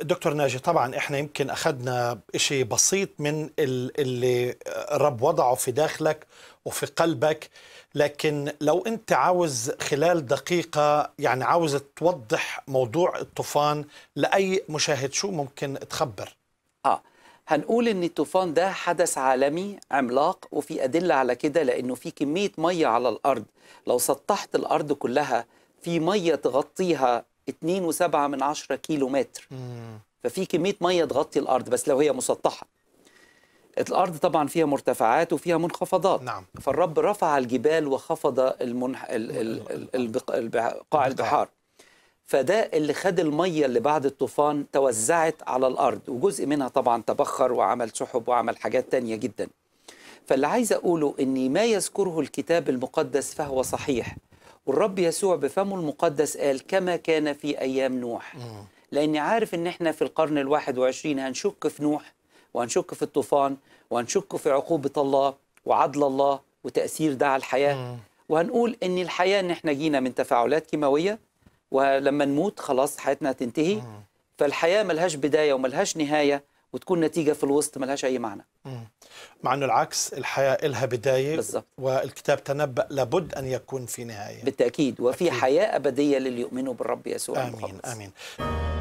دكتور ناجي طبعا احنا يمكن اخذنا شيء بسيط من اللي الرب وضعه في داخلك وفي قلبك لكن لو انت عاوز خلال دقيقة يعني عاوز توضح موضوع الطوفان لأي مشاهد شو ممكن تخبر؟ اه هنقول ان الطوفان ده حدث عالمي عملاق وفي أدلة على كده لأنه في كمية مية على الأرض لو سطحت الأرض كلها في مية تغطيها 2.7 من 10 كيلو متر ففي كميه ميه تغطي الارض بس لو هي مسطحه الارض طبعا فيها مرتفعات وفيها منخفضات نعم. فالرب رفع الجبال وخفض المنح... ال... ال... ال... ال... قاع البحار فده اللي خد الميه اللي بعد الطوفان توزعت على الارض وجزء منها طبعا تبخر وعمل سحب وعمل حاجات تانية جدا فاللي عايز اقوله ان ما يذكره الكتاب المقدس فهو صحيح والرب يسوع بفمه المقدس قال كما كان في أيام نوح لأني عارف إن إحنا في القرن الواحد وعشرين هنشك في نوح وهنشك في الطوفان وهنشك في عقوبة الله وعدل الله وتأثير ده على الحياة وهنقول إن الحياة إن إحنا جينا من تفاعلات كيماوية ولما نموت خلاص حياتنا هتنتهي فالحياة ملهاش بداية وملهاش نهاية وتكون نتيجه في الوسط ملهاش اي معنى مع انه العكس الحياه لها بدايه بالزبط. والكتاب تنبأ لابد ان يكون في نهايه بالتاكيد وفي أكيد. حياه ابديه للي يؤمنوا بالرب يسوع امين المخلص. امين